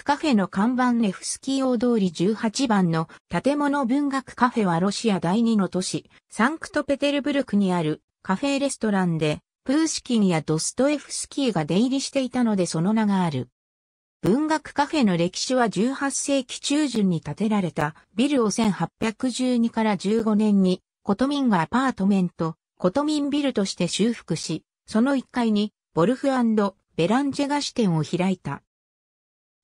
学カフェの看板ネフスキー大通り18番の建物文学カフェはロシア第二の都市、サンクトペテルブルクにあるカフェレストランで、プーシキンやドストエフスキーが出入りしていたのでその名がある。文学カフェの歴史は18世紀中旬に建てられたビルを1812から15年にコトミンがアパートメント、コトミンビルとして修復し、その1階にボルフベランジェガ支店を開いた。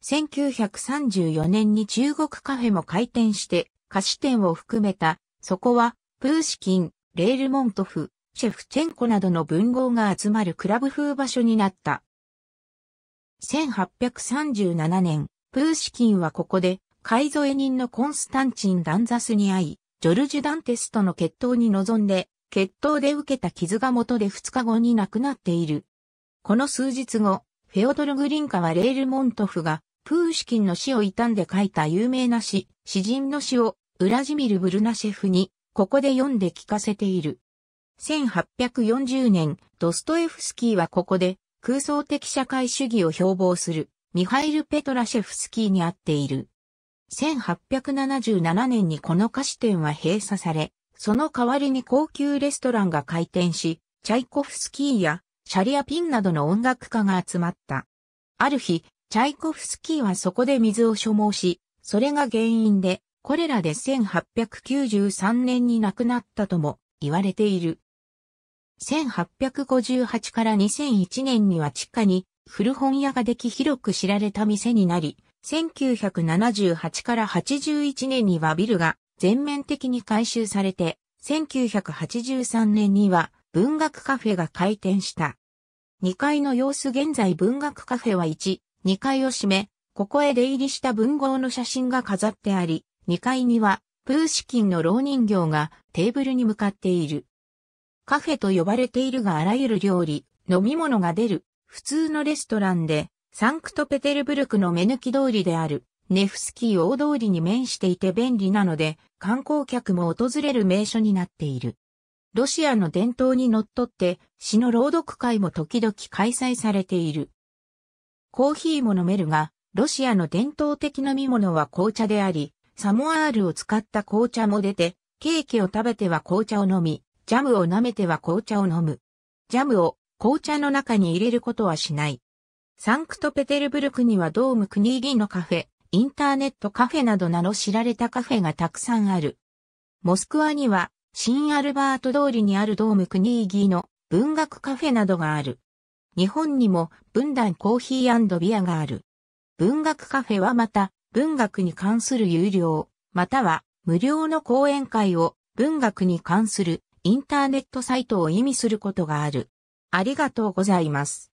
1934年に中国カフェも開店して、菓子店を含めた、そこは、プーシキン、レールモントフ、シェフチェンコなどの文豪が集まるクラブ風場所になった。1837年、プーシキンはここで、添え人のコンスタンチン・ダンザスに会い、ジョルジュ・ダンテスとの決闘に臨んで、決闘で受けた傷が元で2日後に亡くなっている。この数日後、フェオドル・グリンカはレールモントフがプーシキンの死を悼んで書いた有名な詩、詩人の詩を、ウラジミル・ブルナシェフに、ここで読んで聞かせている。1840年、ドストエフスキーはここで、空想的社会主義を標榜する、ミハイル・ペトラシェフスキーに会っている。1877年にこの菓子店は閉鎖され、その代わりに高級レストランが開店し、チャイコフスキーやシャリアピンなどの音楽家が集まった。ある日、チャイコフスキーはそこで水を所望し、それが原因で、これらで1893年に亡くなったとも言われている。1858から2001年には地下に古本屋ができ広く知られた店になり、1978から81年にはビルが全面的に改修されて、1983年には文学カフェが開店した。2階の様子現在文学カフェは1、2階を閉め、ここへ出入りした文豪の写真が飾ってあり、2階には、プーシキンの老人形がテーブルに向かっている。カフェと呼ばれているがあらゆる料理、飲み物が出る、普通のレストランで、サンクトペテルブルクの目抜き通りである、ネフスキー大通りに面していて便利なので、観光客も訪れる名所になっている。ロシアの伝統にのっとって、詩の朗読会も時々開催されている。コーヒーも飲めるが、ロシアの伝統的飲み物は紅茶であり、サモアールを使った紅茶も出て、ケーキを食べては紅茶を飲み、ジャムを舐めては紅茶を飲む。ジャムを紅茶の中に入れることはしない。サンクトペテルブルクにはドームクニーギのカフェ、インターネットカフェなどなど知られたカフェがたくさんある。モスクワには、新アルバート通りにあるドームクニーギーの文学カフェなどがある。日本にも文壇コーヒービアがある。文学カフェはまた、文学に関する有料、または無料の講演会を文学に関するインターネットサイトを意味することがある。ありがとうございます。